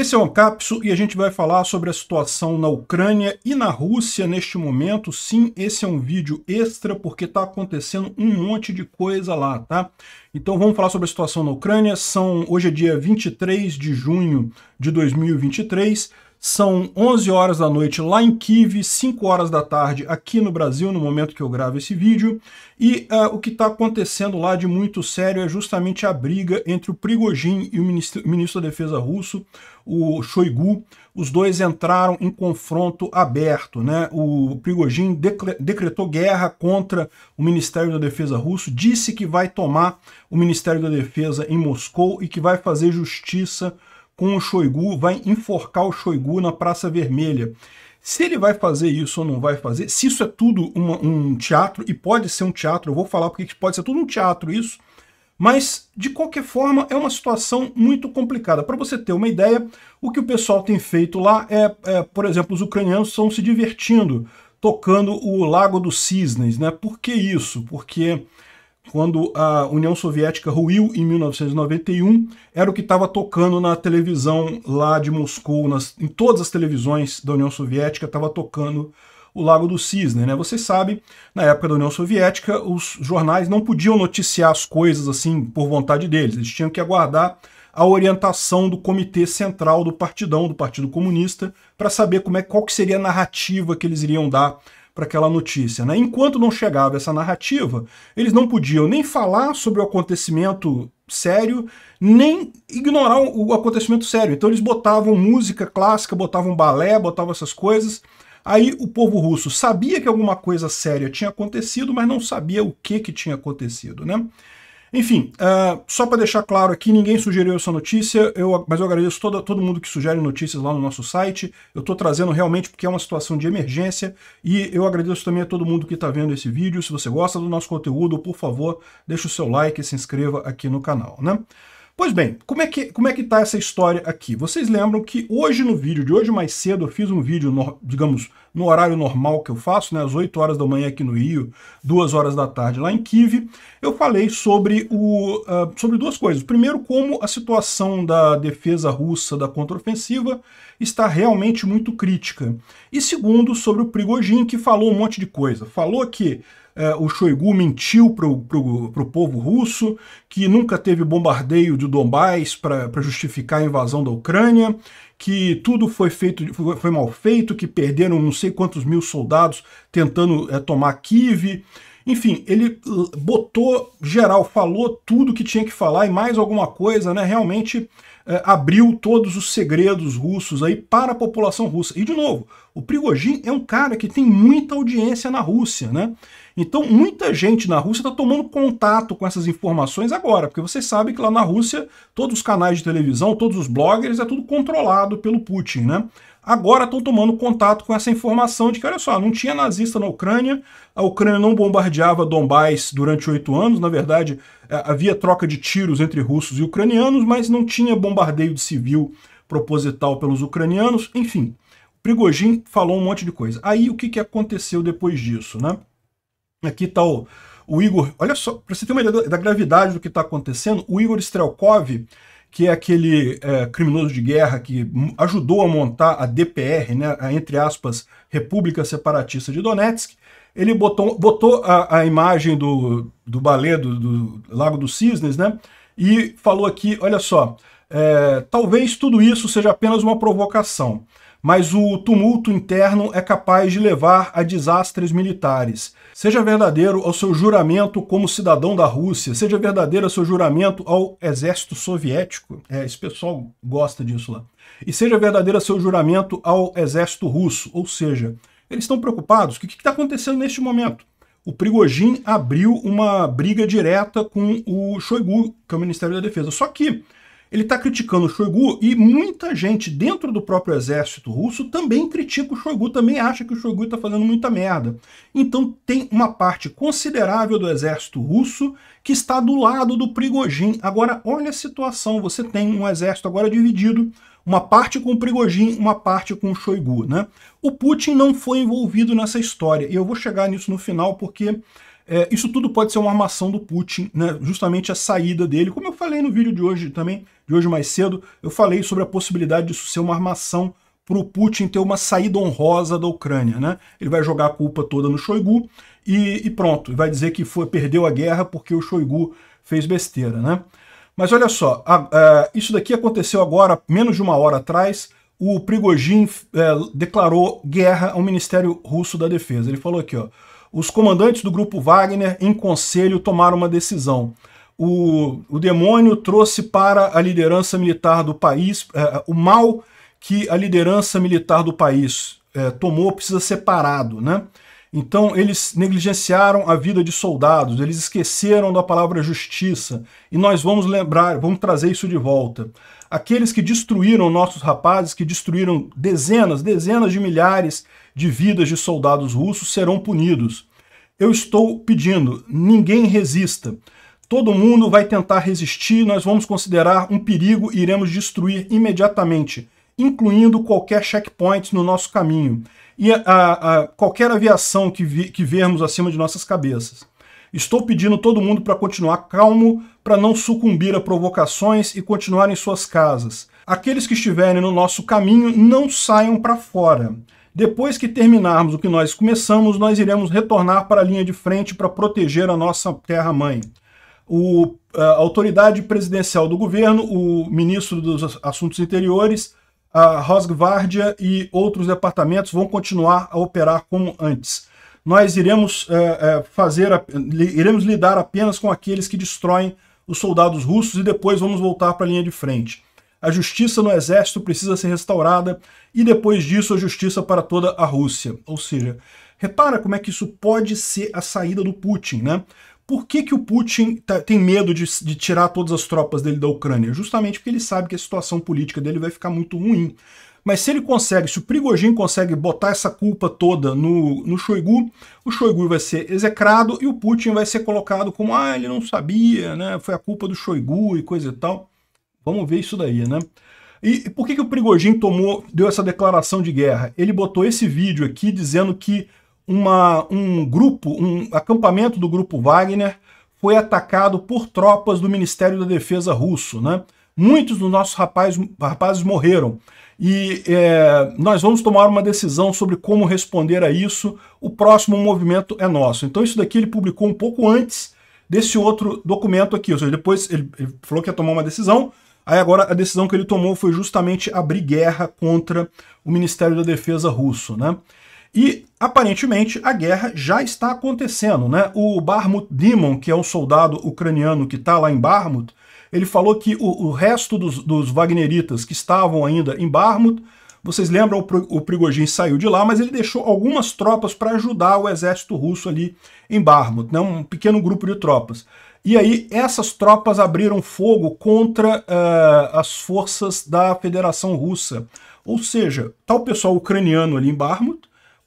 Esse é o capso e a gente vai falar sobre a situação na Ucrânia e na Rússia neste momento. Sim, esse é um vídeo extra porque está acontecendo um monte de coisa lá, tá? Então vamos falar sobre a situação na Ucrânia. São hoje é dia 23 de junho de 2023. São 11 horas da noite lá em Kiev, 5 horas da tarde aqui no Brasil, no momento que eu gravo esse vídeo. E uh, o que está acontecendo lá de muito sério é justamente a briga entre o Prigojin e o ministro, ministro da Defesa russo, o Shoigu. Os dois entraram em confronto aberto. Né? O Prigojin decretou guerra contra o Ministério da Defesa russo, disse que vai tomar o Ministério da Defesa em Moscou e que vai fazer justiça com o Shoigu, vai enforcar o Shoigu na Praça Vermelha. Se ele vai fazer isso ou não vai fazer, se isso é tudo uma, um teatro, e pode ser um teatro, eu vou falar porque pode ser tudo um teatro isso, mas, de qualquer forma, é uma situação muito complicada. Para você ter uma ideia, o que o pessoal tem feito lá é, é por exemplo, os ucranianos estão se divertindo, tocando o Lago dos Cisnes, né? Por que isso? Porque quando a União Soviética ruiu em 1991, era o que estava tocando na televisão lá de Moscou, nas, em todas as televisões da União Soviética estava tocando o Lago do Cisne, né? Você sabe, na época da União Soviética, os jornais não podiam noticiar as coisas assim por vontade deles, eles tinham que aguardar a orientação do comitê central do partidão, do Partido Comunista, para saber como é qual que seria a narrativa que eles iriam dar para aquela notícia. Né? Enquanto não chegava essa narrativa, eles não podiam nem falar sobre o acontecimento sério, nem ignorar o acontecimento sério. Então eles botavam música clássica, botavam balé, botavam essas coisas. Aí o povo russo sabia que alguma coisa séria tinha acontecido, mas não sabia o que, que tinha acontecido. Né? Enfim, uh, só para deixar claro aqui, ninguém sugeriu essa notícia, eu, mas eu agradeço todo, todo mundo que sugere notícias lá no nosso site. Eu estou trazendo realmente porque é uma situação de emergência e eu agradeço também a todo mundo que está vendo esse vídeo. Se você gosta do nosso conteúdo, por favor, deixe o seu like e se inscreva aqui no canal. Né? Pois bem, como é que como é que tá essa história aqui? Vocês lembram que hoje no vídeo de hoje mais cedo eu fiz um vídeo, no, digamos, no horário normal que eu faço, né, às 8 horas da manhã aqui no Rio, 2 horas da tarde lá em Kiev, eu falei sobre, o, uh, sobre duas coisas. Primeiro, como a situação da defesa russa da contraofensiva está realmente muito crítica. E segundo, sobre o Prigojin, que falou um monte de coisa. Falou que é, o Shoigu mentiu para o povo russo, que nunca teve bombardeio de Dombás para justificar a invasão da Ucrânia, que tudo foi feito foi, foi mal feito, que perderam não sei quantos mil soldados tentando é, tomar Kiev. Enfim, ele uh, botou geral, falou tudo que tinha que falar e mais alguma coisa, né? Realmente eh, abriu todos os segredos russos aí para a população russa. E de novo, o Prigogine é um cara que tem muita audiência na Rússia, né? Então, muita gente na Rússia está tomando contato com essas informações agora, porque você sabe que lá na Rússia todos os canais de televisão, todos os bloggers, é tudo controlado pelo Putin, né? Agora estão tomando contato com essa informação de que, olha só, não tinha nazista na Ucrânia, a Ucrânia não bombardeava Dombás durante oito anos, na verdade é, havia troca de tiros entre russos e ucranianos, mas não tinha bombardeio de civil proposital pelos ucranianos, enfim. Prigogine falou um monte de coisa. Aí o que, que aconteceu depois disso, né? Aqui está o, o, Igor. Olha só, para você ter uma ideia da, gravidade do que está acontecendo, o Igor Strelkov, que é aquele é, criminoso de guerra que ajudou a montar a DPR, né, a, entre aspas, República Separatista de Donetsk, ele botou, botou a, a imagem do, do balé do, do Lago dos Cisnes, né? E falou aqui, olha só, é, talvez tudo isso seja apenas uma provocação mas o tumulto interno é capaz de levar a desastres militares. Seja verdadeiro ao seu juramento como cidadão da Rússia, seja verdadeiro ao seu juramento ao exército soviético, é, esse pessoal gosta disso lá, e seja verdadeiro ao seu juramento ao exército russo, ou seja, eles estão preocupados o que está acontecendo neste momento. O Prigojin abriu uma briga direta com o Shoigu, que é o Ministério da Defesa. Só que ele está criticando o Shoigu e muita gente dentro do próprio exército russo também critica o Shoigu, também acha que o Shoigu está fazendo muita merda. Então tem uma parte considerável do exército russo que está do lado do Prigojin. Agora olha a situação, você tem um exército agora dividido, uma parte com o Prigojin, uma parte com o Shoigu, né? O Putin não foi envolvido nessa história, e eu vou chegar nisso no final porque é, isso tudo pode ser uma armação do Putin, né? justamente a saída dele. Como eu falei no vídeo de hoje também, de hoje mais cedo, eu falei sobre a possibilidade disso ser uma armação para o Putin ter uma saída honrosa da Ucrânia. Né? Ele vai jogar a culpa toda no Shoigu e, e pronto, vai dizer que foi, perdeu a guerra porque o Shoigu fez besteira. Né? Mas olha só, a, a, isso daqui aconteceu agora, menos de uma hora atrás, o Prigogine é, declarou guerra ao Ministério Russo da Defesa. Ele falou aqui, ó, os comandantes do grupo Wagner, em conselho, tomaram uma decisão. O, o demônio trouxe para a liderança militar do país é, o mal que a liderança militar do país é, tomou precisa ser parado, né? Então eles negligenciaram a vida de soldados, eles esqueceram da palavra justiça, e nós vamos lembrar, vamos trazer isso de volta. Aqueles que destruíram nossos rapazes, que destruíram dezenas, dezenas de milhares de vidas de soldados russos, serão punidos. Eu estou pedindo, ninguém resista. Todo mundo vai tentar resistir, nós vamos considerar um perigo e iremos destruir imediatamente incluindo qualquer checkpoint no nosso caminho e a, a, qualquer aviação que, vi, que vermos acima de nossas cabeças. Estou pedindo todo mundo para continuar calmo, para não sucumbir a provocações e continuar em suas casas. Aqueles que estiverem no nosso caminho não saiam para fora. Depois que terminarmos o que nós começamos, nós iremos retornar para a linha de frente para proteger a nossa terra-mãe. a autoridade presidencial do governo, o ministro dos Assuntos Interiores, a Rosgvardia e outros departamentos vão continuar a operar como antes. Nós iremos é, fazer, a, iremos lidar apenas com aqueles que destroem os soldados russos e depois vamos voltar para a linha de frente. A justiça no exército precisa ser restaurada e depois disso a justiça para toda a Rússia. Ou seja, repara como é que isso pode ser a saída do Putin, né? Por que, que o Putin tá, tem medo de, de tirar todas as tropas dele da Ucrânia? Justamente porque ele sabe que a situação política dele vai ficar muito ruim. Mas se ele consegue, se o Prigogine consegue botar essa culpa toda no, no Shoigu, o Shoigu vai ser execrado e o Putin vai ser colocado como, ah, ele não sabia, né? Foi a culpa do Shoigu e coisa e tal. Vamos ver isso daí, né? E, e por que, que o Prigogine tomou, deu essa declaração de guerra? Ele botou esse vídeo aqui dizendo que uma, um grupo, um acampamento do grupo Wagner foi atacado por tropas do Ministério da Defesa russo, né? Muitos dos nossos rapazes, rapazes morreram. E é, nós vamos tomar uma decisão sobre como responder a isso. O próximo movimento é nosso. Então isso daqui ele publicou um pouco antes desse outro documento aqui. Ou seja, depois ele, ele falou que ia tomar uma decisão, Aí agora a decisão que ele tomou foi justamente abrir guerra contra o Ministério da Defesa russo, né? E aparentemente a guerra já está acontecendo, né? O Barmut Demon, que é um soldado ucraniano que está lá em Barmut, ele falou que o, o resto dos, dos, wagneritas que estavam ainda em Barmut, vocês lembram, o, o saiu de lá, mas ele deixou algumas tropas para ajudar o exército russo ali em Barmut, né? um pequeno grupo de tropas. E aí essas tropas abriram fogo contra uh, as forças da Federação Russa. Ou seja, tal tá o pessoal ucraniano ali em Barmut,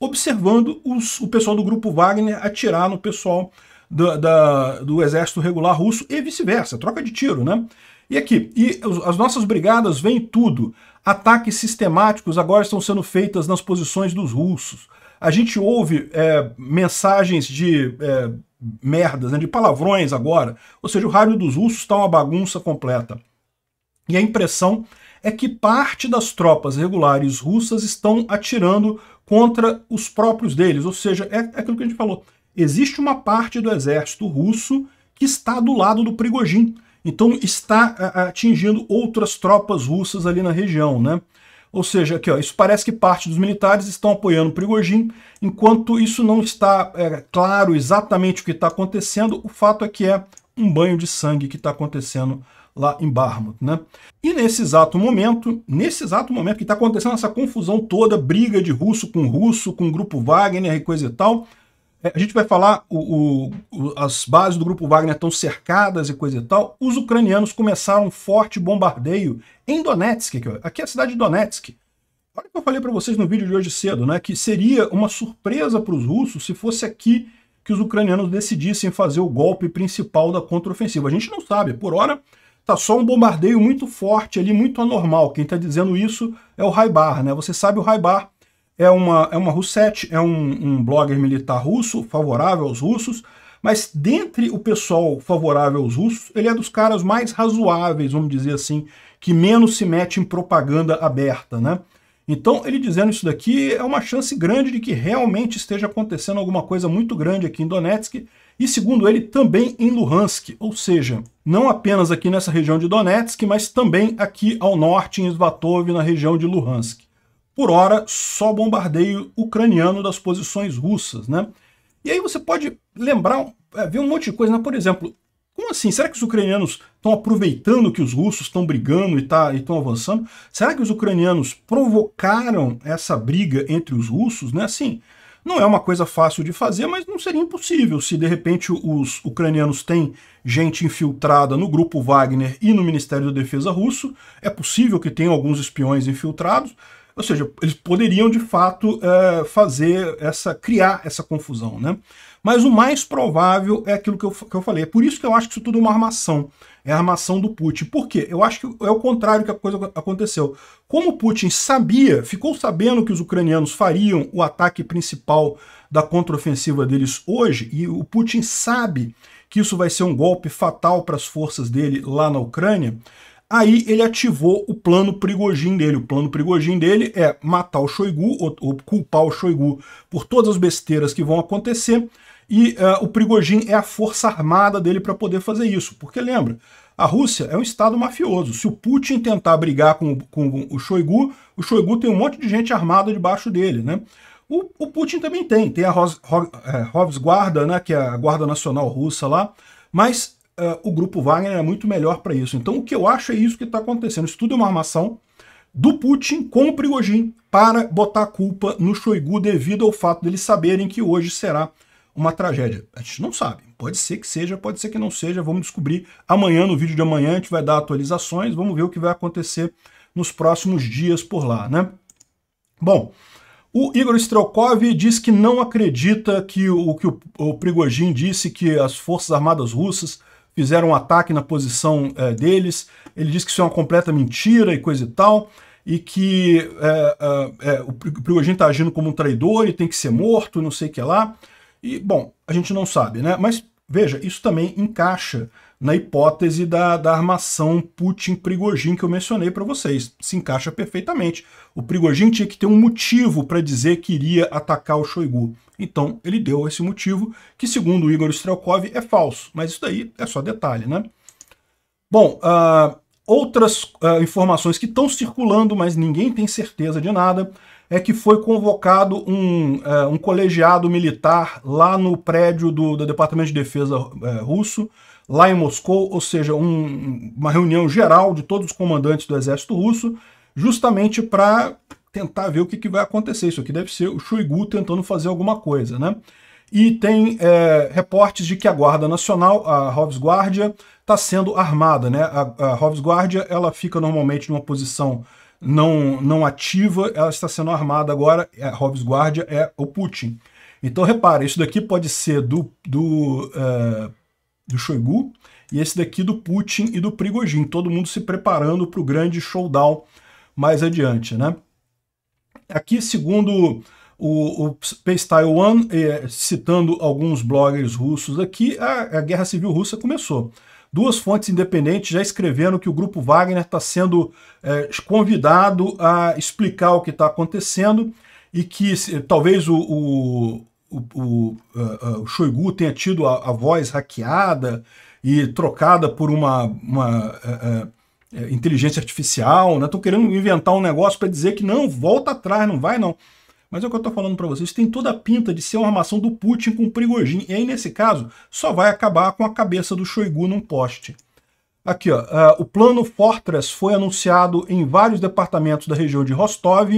observando os, o pessoal do grupo Wagner atirar no pessoal do, da, do exército regular russo e vice-versa, troca de tiro, né? E aqui, e as nossas brigadas vêm tudo. Ataques sistemáticos agora estão sendo feitos nas posições dos russos. A gente ouve é, mensagens de é, merdas, né, de palavrões agora. Ou seja, o rádio dos russos está uma bagunça completa. E a impressão é que parte das tropas regulares russas estão atirando contra os próprios deles. Ou seja, é, é aquilo que a gente falou. Existe uma parte do exército russo que está do lado do Prigojin. Então está é, é, atingindo outras tropas russas ali na região, né? Ou seja, aqui, ó, isso parece que parte dos militares estão apoiando o Prigojin, enquanto isso não está é, claro exatamente o que está acontecendo, o fato é que é um banho de sangue que está acontecendo lá em Barmouth, né? E nesse exato momento, nesse exato momento que está acontecendo essa confusão toda, briga de russo com russo, com o grupo Wagner e coisa e tal, é, a gente vai falar, o, o, as bases do grupo Wagner estão cercadas e coisa e tal, os ucranianos começaram um forte bombardeio em Donetsk, aqui é a cidade de Donetsk, Olha o que eu falei para vocês no vídeo de hoje cedo, né? Que seria uma surpresa para os russos se fosse aqui que os ucranianos decidissem fazer o golpe principal da contraofensiva. A gente não sabe. Por hora, tá só um bombardeio muito forte ali, muito anormal. Quem está dizendo isso é o Raibar, né? Você sabe o Raibar é uma, é uma Russet, é um, um blogger militar russo, favorável aos russos, mas dentre o pessoal favorável aos russos, ele é dos caras mais razoáveis, vamos dizer assim, que menos se mete em propaganda aberta, né? Então, ele dizendo isso daqui é uma chance grande de que realmente esteja acontecendo alguma coisa muito grande aqui em Donetsk e, segundo ele, também em Luhansk, ou seja, não apenas aqui nessa região de Donetsk, mas também aqui ao norte, em Svatov, na região de Luhansk. Por hora, só bombardeio ucraniano das posições russas, né? E aí você pode lembrar, é, ver um monte de coisa, né? Por exemplo, como assim? Será que os ucranianos estão aproveitando que os russos estão brigando e tá, estão avançando? Será que os ucranianos provocaram essa briga entre os russos? Né? Assim, não é uma coisa fácil de fazer, mas não seria impossível se de repente os ucranianos têm gente infiltrada no grupo Wagner e no Ministério da Defesa russo. É possível que tenham alguns espiões infiltrados. Ou seja, eles poderiam de fato é, fazer essa criar essa confusão, né? Mas o mais provável é aquilo que eu, que eu falei. É por isso que eu acho que isso tudo é uma armação. É a armação do Putin. Por quê? Eu acho que é o contrário que a coisa aconteceu. Como Putin sabia, ficou sabendo que os ucranianos fariam o ataque principal da contraofensiva deles hoje, e o Putin sabe que isso vai ser um golpe fatal para as forças dele lá na Ucrânia, aí ele ativou o plano Prigogine dele. O plano Prigogine dele é matar o Shoigu, ou, ou culpar o Shoigu por todas as besteiras que vão acontecer, e uh, o Prigojin é a força armada dele para poder fazer isso. Porque lembra, a Rússia é um Estado mafioso. Se o Putin tentar brigar com, com o Shoigu, o Shoigu tem um monte de gente armada debaixo dele, né? O, o Putin também tem, tem a é, Rovsguarda, né, que é a Guarda Nacional Russa lá, mas uh, o grupo Wagner é muito melhor para isso. Então o que eu acho é isso que está acontecendo. Isso tudo é uma armação do Putin com o Prigojin para botar a culpa no Shoigu devido ao fato deles saberem que hoje será uma tragédia? A gente não sabe. Pode ser que seja, pode ser que não seja. Vamos descobrir amanhã, no vídeo de amanhã, a gente vai dar atualizações, vamos ver o que vai acontecer nos próximos dias por lá, né? Bom, o Igor Strelkov diz que não acredita que o que o, o disse, que as Forças Armadas Russas fizeram um ataque na posição é, deles. Ele diz que isso é uma completa mentira e coisa e tal, e que é, é, o Prigogine está agindo como um traidor e tem que ser morto, não sei o que lá. E, bom, a gente não sabe, né? Mas veja, isso também encaixa na hipótese da, da armação Putin-Prigogine que eu mencionei para vocês. Se encaixa perfeitamente. O Prigogine tinha que ter um motivo para dizer que iria atacar o Shoigu. Então ele deu esse motivo, que segundo o Igor Strelkov é falso. Mas isso daí é só detalhe, né? Bom, uh, outras uh, informações que estão circulando, mas ninguém tem certeza de nada, é que foi convocado um, é, um colegiado militar lá no prédio do, do Departamento de Defesa é, russo, lá em Moscou, ou seja, um, uma reunião geral de todos os comandantes do exército russo, justamente para tentar ver o que, que, vai acontecer. Isso aqui deve ser o Shoigu tentando fazer alguma coisa, né? E tem é, reportes de que a Guarda Nacional, a Hofsguardia, está sendo armada, né? A, a Hofsguardia, ela fica normalmente numa posição não, não ativa, ela está sendo armada agora, a é, Hobbes Guardia é o Putin. Então repara, isso daqui pode ser do, do, uh, do Shoigu e esse daqui do Putin e do Prigojin, todo mundo se preparando para o grande showdown mais adiante. Né? Aqui, segundo o, o Space Taiwan, eh, citando alguns bloggers russos aqui, a, a guerra civil russa começou. Duas fontes independentes já escreveram que o grupo Wagner está sendo é, convidado a explicar o que está acontecendo e que se, talvez o, o, o, é, é, o, Shoigu tenha tido a, a, voz hackeada e trocada por uma, uma é, inteligência artificial. Estão né? querendo inventar um negócio para dizer que não, volta atrás, não vai não. Mas é o que eu estou falando para vocês, tem toda a pinta de ser uma armação do Putin com o Prigojin. E aí, nesse caso, só vai acabar com a cabeça do Shoigu num poste. Aqui, ó, uh, o plano Fortress foi anunciado em vários departamentos da região de Rostov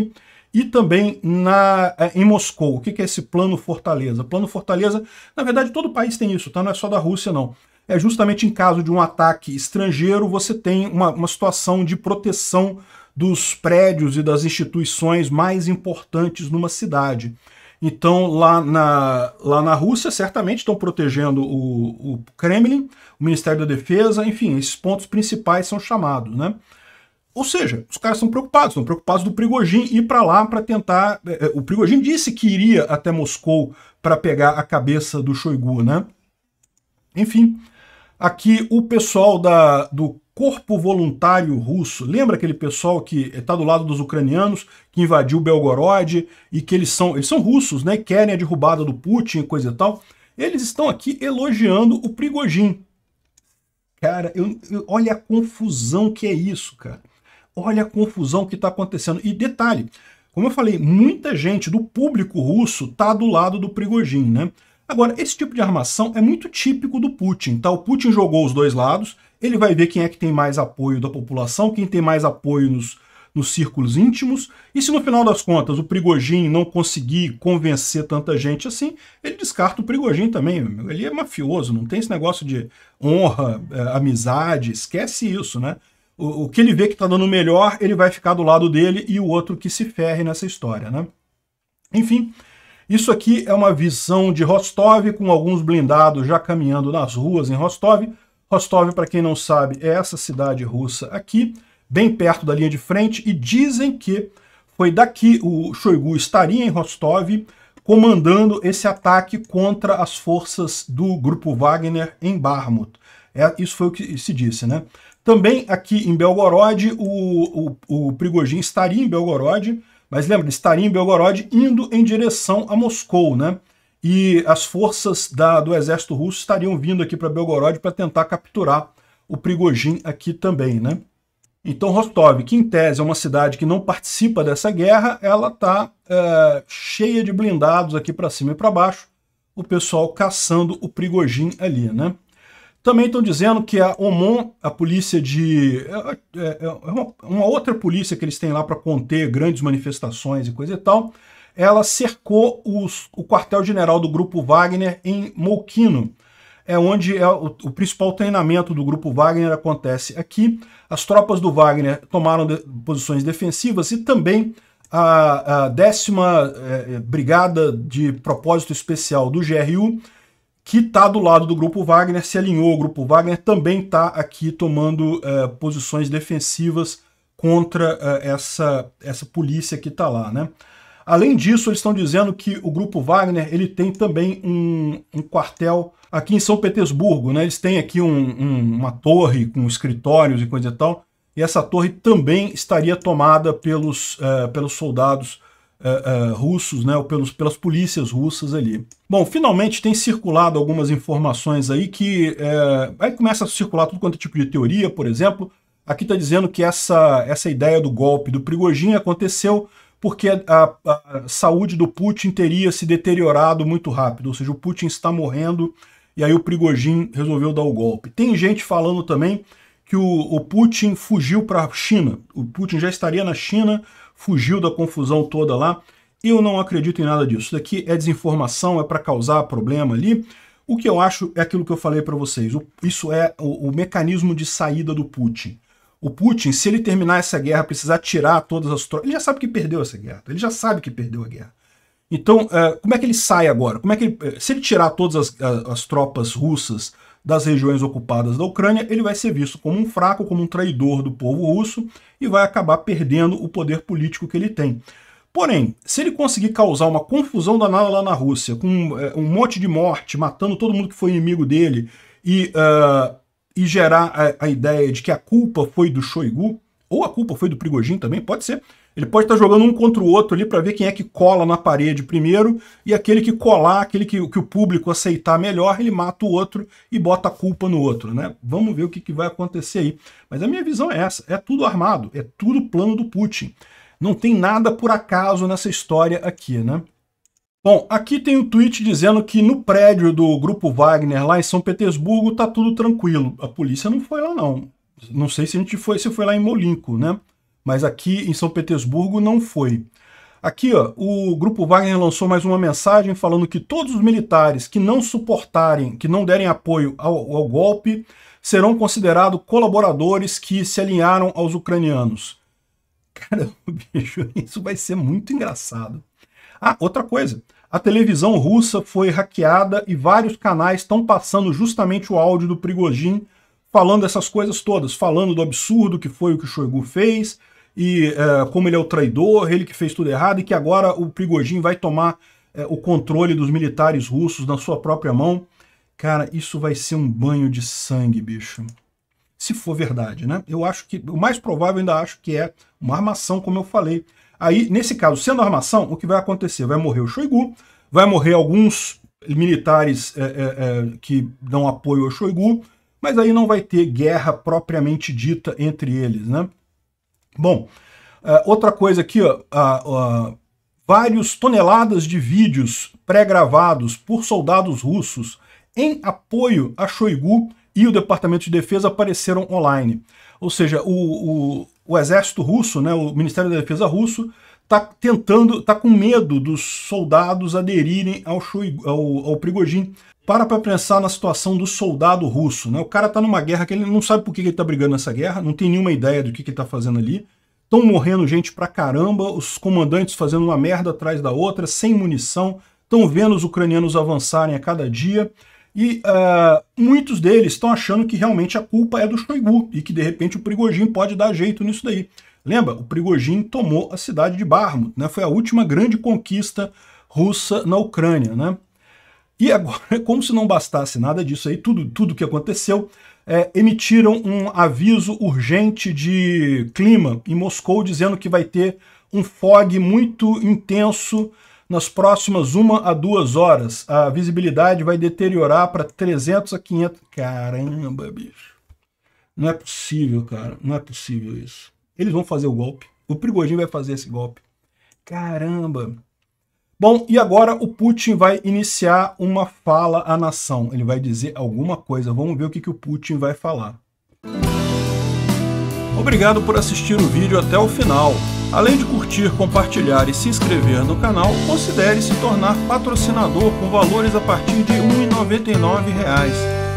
e também na, eh, em Moscou. O que, que é esse plano Fortaleza? Plano Fortaleza, na verdade, todo país tem isso, tá? não é só da Rússia, não. É justamente em caso de um ataque estrangeiro, você tem uma, uma situação de proteção dos prédios e das instituições mais importantes numa cidade. Então, lá na, lá na Rússia, certamente estão protegendo o, o Kremlin, o Ministério da Defesa, enfim, esses pontos principais são chamados, né? Ou seja, os caras estão preocupados, estão preocupados do Prigogine ir para lá para tentar. Eh, eh, o Prigogine disse que iria até Moscou para pegar a cabeça do Shoigu, né? Enfim, aqui o pessoal da, do Corpo Voluntário Russo. Lembra aquele pessoal que está do lado dos ucranianos, que invadiu Belgorod e que eles são, eles são russos, né? Querem a derrubada do Putin e coisa e tal. Eles estão aqui elogiando o Prigojin. Cara, eu, eu, olha a confusão que é isso, cara. Olha a confusão que está acontecendo. E detalhe, como eu falei, muita gente do público russo tá do lado do Prigojin, né? Agora, esse tipo de armação é muito típico do Putin, tá? O Putin jogou os dois lados, ele vai ver quem é que tem mais apoio da população, quem tem mais apoio nos, nos círculos íntimos, e se no final das contas o Prigogine não conseguir convencer tanta gente assim, ele descarta o Prigogine também. Ele é mafioso, não tem esse negócio de honra, é, amizade, esquece isso, né? O, o que ele vê que tá dando melhor, ele vai ficar do lado dele e o outro que se ferre nessa história, né? Enfim, isso aqui é uma visão de Rostov, com alguns blindados já caminhando nas ruas em Rostov. Rostov, para quem não sabe, é essa cidade russa aqui, bem perto da linha de frente, e dizem que foi daqui o Shoigu estaria em Rostov comandando esse ataque contra as forças do grupo Wagner em Barmut. É, isso foi o que se disse, né? Também aqui em Belgorod, o, o, o estaria em Belgorod, mas lembra, estaria em Belgorod indo em direção a Moscou, né? E as forças da, do exército russo estariam vindo aqui para Belgorod para tentar capturar o Prigojin aqui também, né? Então Rostov, que em tese é uma cidade que não participa dessa guerra, ela está é, cheia de blindados aqui para cima e para baixo, o pessoal caçando o Prigojin ali, né? Também estão dizendo que a OMON, a polícia de. É, é, é, é uma, uma, outra polícia que eles têm lá para conter grandes manifestações e coisa e tal, ela cercou os, o quartel-general do grupo Wagner em Molquino. É onde é o, o, principal treinamento do grupo Wagner acontece aqui. As tropas do Wagner tomaram de, posições defensivas e também a, a décima é, Brigada de Propósito Especial do GRU que está do lado do grupo Wagner, se alinhou. O grupo Wagner também está aqui tomando uh, posições defensivas contra uh, essa, essa polícia que está lá. Né? Além disso, eles estão dizendo que o grupo Wagner ele tem também um, um quartel aqui em São Petersburgo. Né? Eles têm aqui um, um, uma torre com escritórios e coisa e tal. E essa torre também estaria tomada pelos, uh, pelos soldados uh, russos, né, ou pelos, pelas polícias russas ali. Bom, finalmente tem circulado algumas informações aí que eh, aí começa a circular tudo quanto é tipo de teoria, por exemplo. Aqui está dizendo que essa, essa ideia do golpe do Prigogine aconteceu porque a, a, saúde do Putin teria se deteriorado muito rápido, ou seja, o Putin está morrendo e aí o Prigogine resolveu dar o golpe. Tem gente falando também que o, o Putin fugiu para a China. O Putin já estaria na China, fugiu da confusão toda lá. Eu não acredito em nada disso. Isso daqui é desinformação, é para causar problema ali. O que eu acho é aquilo que eu falei para vocês. O, isso é o, o mecanismo de saída do Putin. O Putin, se ele terminar essa guerra, precisar tirar todas as tropas. Ele já sabe que perdeu essa guerra. Ele já sabe que perdeu a guerra. Então, eh, como é que ele sai agora? Como é que ele, eh, se ele tirar todas as, as tropas russas das regiões ocupadas da Ucrânia, ele vai ser visto como um fraco, como um traidor do povo russo e vai acabar perdendo o poder político que ele tem. Porém, se ele conseguir causar uma confusão danada lá na Rússia, com eh, um monte de morte, matando todo mundo que foi inimigo dele, e, uh, e gerar a, a ideia de que a culpa foi do Shoigu, ou a culpa foi do Prigojin também, pode ser, ele pode estar tá jogando um contra o outro ali para ver quem é que cola na parede primeiro, e aquele que colar, aquele que, que o público aceitar melhor, ele mata o outro e bota a culpa no outro, né? Vamos ver o que, que vai acontecer aí. Mas a minha visão é essa: é tudo armado, é tudo plano do Putin. Não tem nada por acaso nessa história aqui, né? Bom, aqui tem o um tweet dizendo que no prédio do grupo Wagner lá em São Petersburgo tá tudo tranquilo. A polícia não foi lá não. Não sei se a gente foi, se foi lá em Molinco, né? mas aqui em São Petersburgo não foi. Aqui, ó, o Grupo Wagner lançou mais uma mensagem falando que todos os militares que não suportarem, que não derem apoio ao, ao golpe, serão considerados colaboradores que se alinharam aos ucranianos. Cara, bicho, isso vai ser muito engraçado. Ah, outra coisa. A televisão russa foi hackeada e vários canais estão passando justamente o áudio do Prigojin falando essas coisas todas, falando do absurdo que foi o que o Shoigu fez, e é, como ele é o traidor, ele que fez tudo errado e que agora o Prigogine vai tomar é, o controle dos militares russos na sua própria mão. Cara, isso vai ser um banho de sangue, bicho. Se for verdade, né? Eu acho que, o mais provável ainda acho que é uma armação, como eu falei. Aí, nesse caso, sendo armação, o que vai acontecer? Vai morrer o Shoigu, vai morrer alguns militares é, é, é que dão apoio ao Shoigu, mas aí não vai ter guerra propriamente dita entre eles, né? Bom, uh, outra coisa aqui, ó, uh, uh, vários toneladas de vídeos pré-gravados por soldados russos em apoio a Shoigu e o Departamento de Defesa apareceram online. Ou seja, o, o, o exército russo, né, o Ministério da Defesa russo, está tentando, está com medo dos soldados aderirem ao, Shoigu, ao, ao para para pensar na situação do soldado russo. Né? O cara está numa guerra que ele não sabe por que, ele está brigando nessa guerra, não tem nenhuma ideia do que, que ele está fazendo ali. Estão morrendo gente pra caramba, os comandantes fazendo uma merda atrás da outra, sem munição, estão vendo os ucranianos avançarem a cada dia. E uh, muitos deles estão achando que realmente a culpa é do Shoigu e que de repente o Prigojin pode dar jeito nisso daí. Lembra? O Prigojin tomou a cidade de Barmo, né? foi a última grande conquista russa na Ucrânia. Né? E agora, como se não bastasse nada disso aí, tudo, tudo que aconteceu, é, emitiram um aviso urgente de clima em Moscou, dizendo que vai ter um fog muito intenso nas próximas uma a duas horas. A visibilidade vai deteriorar para 300 a 500. Caramba, bicho. Não é possível, cara. Não é possível isso. Eles vão fazer o golpe. O Prigogine vai fazer esse golpe. Caramba. Bom, e agora o Putin vai iniciar uma fala à nação. Ele vai dizer alguma coisa. Vamos ver o que, que o Putin vai falar. Obrigado por assistir o vídeo até o final. Além de curtir, compartilhar e se inscrever no canal, considere se tornar patrocinador com valores a partir de R$ 1,99